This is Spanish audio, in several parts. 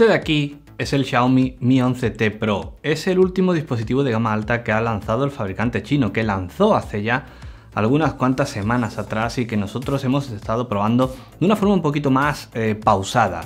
Este de aquí es el Xiaomi Mi 11T Pro. Es el último dispositivo de gama alta que ha lanzado el fabricante chino, que lanzó hace ya algunas cuantas semanas atrás y que nosotros hemos estado probando de una forma un poquito más eh, pausada.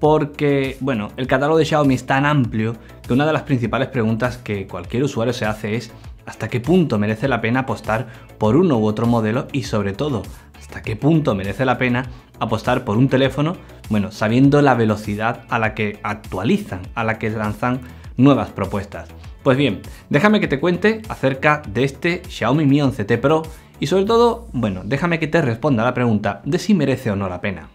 Porque, bueno, el catálogo de Xiaomi es tan amplio que una de las principales preguntas que cualquier usuario se hace es hasta qué punto merece la pena apostar por uno u otro modelo y sobre todo, hasta qué punto merece la pena apostar por un teléfono bueno, sabiendo la velocidad a la que actualizan, a la que lanzan nuevas propuestas. Pues bien, déjame que te cuente acerca de este Xiaomi Mi 11T Pro y sobre todo, bueno, déjame que te responda la pregunta de si merece o no la pena.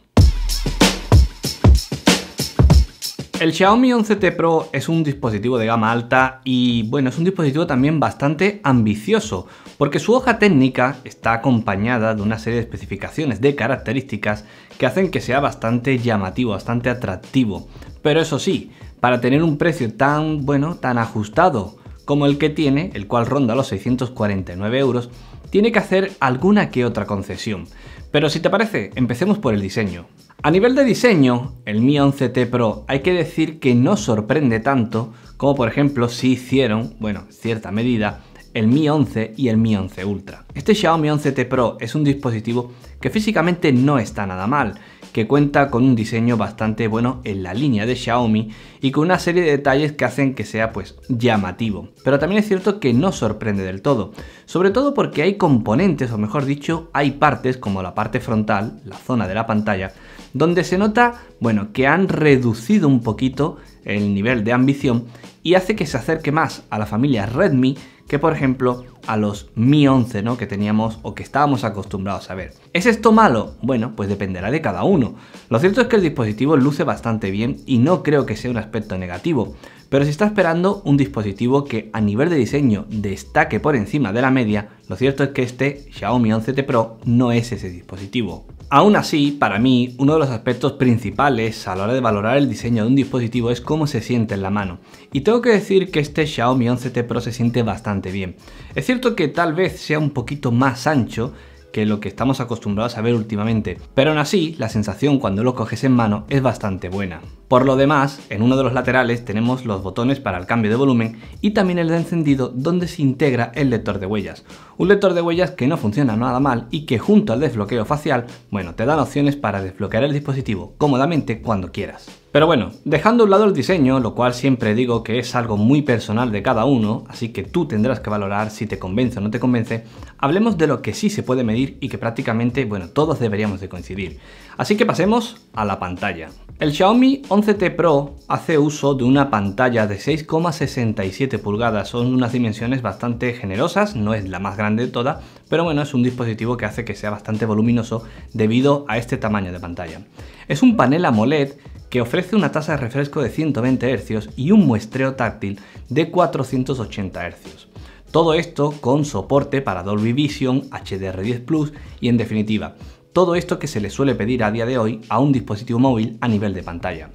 El Xiaomi 11T Pro es un dispositivo de gama alta y bueno, es un dispositivo también bastante ambicioso porque su hoja técnica está acompañada de una serie de especificaciones, de características que hacen que sea bastante llamativo, bastante atractivo. Pero eso sí, para tener un precio tan bueno, tan ajustado como el que tiene, el cual ronda los 649 euros, tiene que hacer alguna que otra concesión. Pero si te parece, empecemos por el diseño. A nivel de diseño, el Mi 11T Pro hay que decir que no sorprende tanto como por ejemplo si hicieron, bueno, cierta medida, el Mi 11 y el Mi 11 Ultra. Este Xiaomi 11T Pro es un dispositivo que físicamente no está nada mal, que cuenta con un diseño bastante bueno en la línea de Xiaomi y con una serie de detalles que hacen que sea pues llamativo. Pero también es cierto que no sorprende del todo, sobre todo porque hay componentes, o mejor dicho, hay partes como la parte frontal, la zona de la pantalla, donde se nota, bueno, que han reducido un poquito el nivel de ambición y hace que se acerque más a la familia Redmi que por ejemplo a los Mi 11 ¿no? que teníamos o que estábamos acostumbrados a ver. ¿Es esto malo? Bueno, pues dependerá de cada uno. Lo cierto es que el dispositivo luce bastante bien y no creo que sea un aspecto negativo, pero si está esperando un dispositivo que a nivel de diseño destaque por encima de la media, lo cierto es que este Xiaomi 11T Pro no es ese dispositivo. Aún así, para mí, uno de los aspectos principales a la hora de valorar el diseño de un dispositivo es cómo se siente en la mano. Y tengo que decir que este Xiaomi 11T Pro se siente bastante bien. Es cierto que tal vez sea un poquito más ancho, que lo que estamos acostumbrados a ver últimamente, pero aún así la sensación cuando lo coges en mano es bastante buena. Por lo demás, en uno de los laterales tenemos los botones para el cambio de volumen y también el de encendido donde se integra el lector de huellas. Un lector de huellas que no funciona nada mal y que junto al desbloqueo facial, bueno, te dan opciones para desbloquear el dispositivo cómodamente cuando quieras. Pero bueno, dejando a un lado el diseño, lo cual siempre digo que es algo muy personal de cada uno, así que tú tendrás que valorar si te convence o no te convence, hablemos de lo que sí se puede medir y que prácticamente, bueno, todos deberíamos de coincidir. Así que pasemos a la pantalla. El Xiaomi 11T Pro hace uso de una pantalla de 6,67 pulgadas, son unas dimensiones bastante generosas, no es la más grande de todas, pero bueno, es un dispositivo que hace que sea bastante voluminoso debido a este tamaño de pantalla. Es un panel AMOLED que ofrece una tasa de refresco de 120 Hz y un muestreo táctil de 480 Hz. Todo esto con soporte para Dolby Vision, HDR10 Plus y en definitiva, todo esto que se le suele pedir a día de hoy a un dispositivo móvil a nivel de pantalla.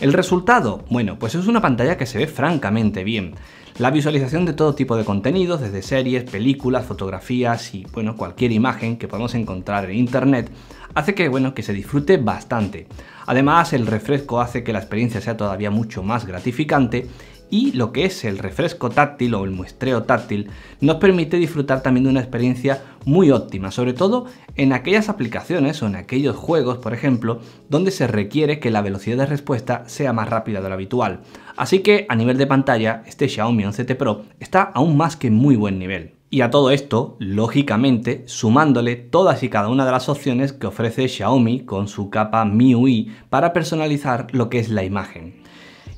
¿El resultado? Bueno, pues es una pantalla que se ve francamente bien. La visualización de todo tipo de contenidos, desde series, películas, fotografías y bueno, cualquier imagen que podamos encontrar en internet, hace que bueno, que se disfrute bastante. Además, el refresco hace que la experiencia sea todavía mucho más gratificante y lo que es el refresco táctil o el muestreo táctil nos permite disfrutar también de una experiencia muy óptima, sobre todo en aquellas aplicaciones o en aquellos juegos, por ejemplo, donde se requiere que la velocidad de respuesta sea más rápida de lo habitual. Así que a nivel de pantalla, este Xiaomi 11T Pro está aún más que muy buen nivel. Y a todo esto, lógicamente, sumándole todas y cada una de las opciones que ofrece Xiaomi con su capa MIUI para personalizar lo que es la imagen.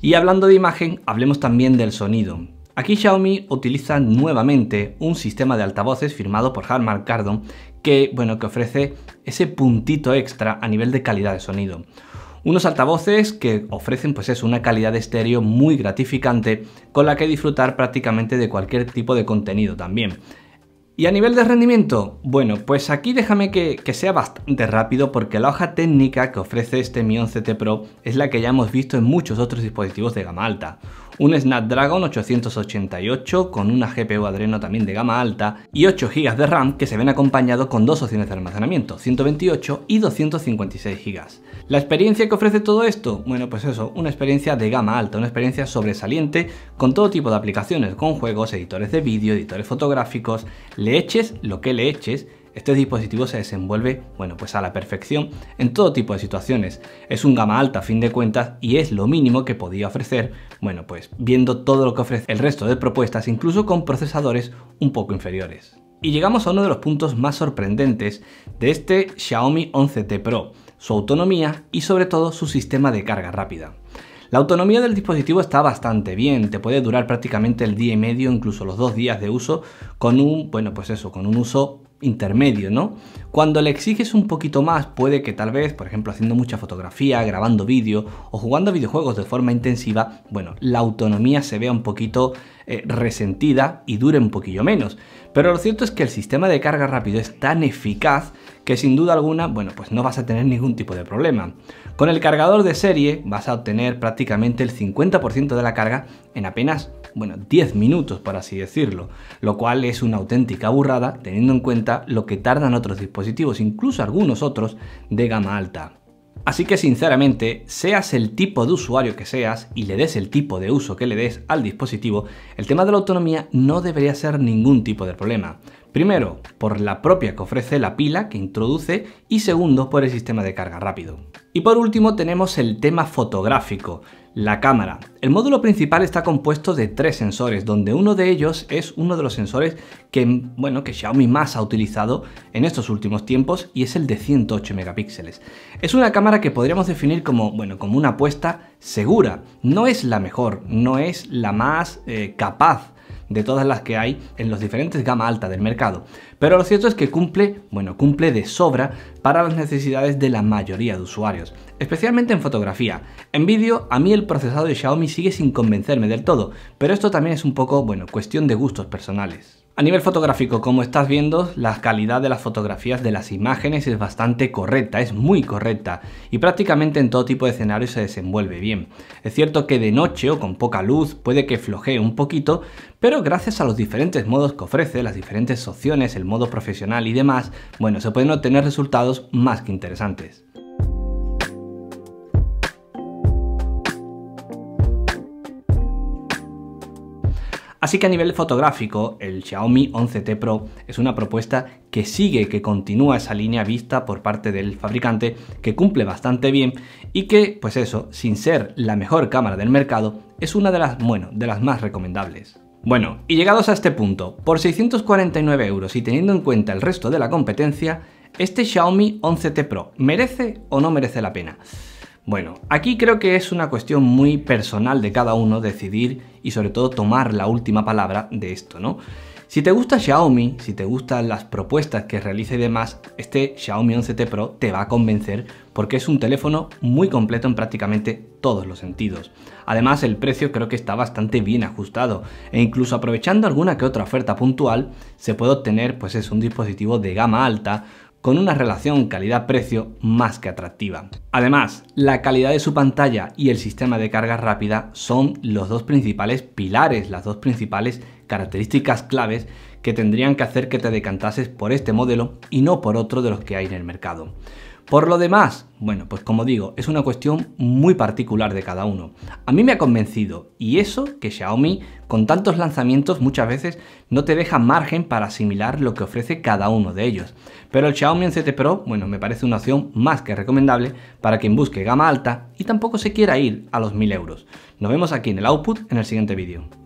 Y hablando de imagen, hablemos también del sonido. Aquí Xiaomi utiliza nuevamente un sistema de altavoces firmado por Harman Kardon que, bueno, que ofrece ese puntito extra a nivel de calidad de sonido. Unos altavoces que ofrecen pues eso, una calidad de estéreo muy gratificante con la que disfrutar prácticamente de cualquier tipo de contenido también. Y a nivel de rendimiento, bueno, pues aquí déjame que, que, sea bastante rápido porque la hoja técnica que ofrece este Mi 11T Pro es la que ya hemos visto en muchos otros dispositivos de gama alta un Snapdragon 888 con una GPU Adreno también de gama alta y 8 GB de RAM que se ven acompañados con dos opciones de almacenamiento, 128 y 256 GB. ¿La experiencia que ofrece todo esto? Bueno, pues eso, una experiencia de gama alta, una experiencia sobresaliente con todo tipo de aplicaciones, con juegos, editores de vídeo, editores fotográficos, le eches lo que le eches, este dispositivo se desenvuelve, bueno, pues a la perfección en todo tipo de situaciones. Es un gama alta a fin de cuentas y es lo mínimo que podía ofrecer, bueno, pues viendo todo lo que ofrece el resto de propuestas, incluso con procesadores un poco inferiores. Y llegamos a uno de los puntos más sorprendentes de este Xiaomi 11T Pro, su autonomía y sobre todo su sistema de carga rápida. La autonomía del dispositivo está bastante bien, te puede durar prácticamente el día y medio, incluso los dos días de uso, con un, bueno, pues eso, con un uso intermedio, ¿no? Cuando le exiges un poquito más, puede que tal vez, por ejemplo, haciendo mucha fotografía, grabando vídeo o jugando videojuegos de forma intensiva, bueno, la autonomía se vea un poquito eh, resentida y dure un poquillo menos. Pero lo cierto es que el sistema de carga rápido es tan eficaz que sin duda alguna, bueno, pues no vas a tener ningún tipo de problema. Con el cargador de serie vas a obtener prácticamente el 50% de la carga en apenas, bueno, 10 minutos por así decirlo, lo cual es una auténtica burrada teniendo en cuenta lo que tardan otros dispositivos, incluso algunos otros de gama alta. Así que sinceramente, seas el tipo de usuario que seas y le des el tipo de uso que le des al dispositivo, el tema de la autonomía no debería ser ningún tipo de problema. Primero, por la propia que ofrece la pila que introduce y segundo, por el sistema de carga rápido. Y por último tenemos el tema fotográfico. La cámara. El módulo principal está compuesto de tres sensores, donde uno de ellos es uno de los sensores que, Xiaomi más ha utilizado en estos últimos tiempos y es el de 108 megapíxeles. Es una cámara que podríamos definir como, como una apuesta segura. No es la mejor, no es la más eh, capaz de todas las que hay en los diferentes gama alta del mercado. Pero lo cierto es que cumple, bueno, cumple de sobra para las necesidades de la mayoría de usuarios, especialmente en fotografía. En vídeo, a mí el procesado de Xiaomi sigue sin convencerme del todo, pero esto también es un poco, bueno, cuestión de gustos personales. A nivel fotográfico, como estás viendo, la calidad de las fotografías de las imágenes es bastante correcta, es muy correcta y prácticamente en todo tipo de escenario se desenvuelve bien. Es cierto que de noche o con poca luz puede que flojee un poquito, pero gracias a los diferentes modos que ofrece, las diferentes opciones, el modo profesional y demás, bueno, se pueden obtener resultados más que interesantes. Así que a nivel fotográfico, el Xiaomi 11T Pro es una propuesta que sigue, que continúa esa línea vista por parte del fabricante, que cumple bastante bien y que, pues eso, sin ser la mejor cámara del mercado, es una de las, bueno, de las más recomendables. Bueno, y llegados a este punto, por 649 euros y teniendo en cuenta el resto de la competencia, ¿este Xiaomi 11T Pro merece o no merece la pena? Bueno, aquí creo que es una cuestión muy personal de cada uno decidir y sobre todo tomar la última palabra de esto, ¿no? Si te gusta Xiaomi, si te gustan las propuestas que realiza y demás, este Xiaomi 11T Pro te va a convencer porque es un teléfono muy completo en prácticamente todos los sentidos. Además, el precio creo que está bastante bien ajustado e incluso aprovechando alguna que otra oferta puntual, se puede obtener pues es un dispositivo de gama alta con una relación calidad-precio más que atractiva. Además, la calidad de su pantalla y el sistema de carga rápida son los dos principales pilares, las dos principales características claves que tendrían que hacer que te decantases por este modelo y no por otro de los que hay en el mercado. Por lo demás, bueno, pues como digo, es una cuestión muy particular de cada uno. A mí me ha convencido y eso que Xiaomi con tantos lanzamientos muchas veces no te deja margen para asimilar lo que ofrece cada uno de ellos. Pero el Xiaomi en CT Pro, bueno, me parece una opción más que recomendable para quien busque gama alta y tampoco se quiera ir a los 1000 euros. Nos vemos aquí en el output en el siguiente vídeo.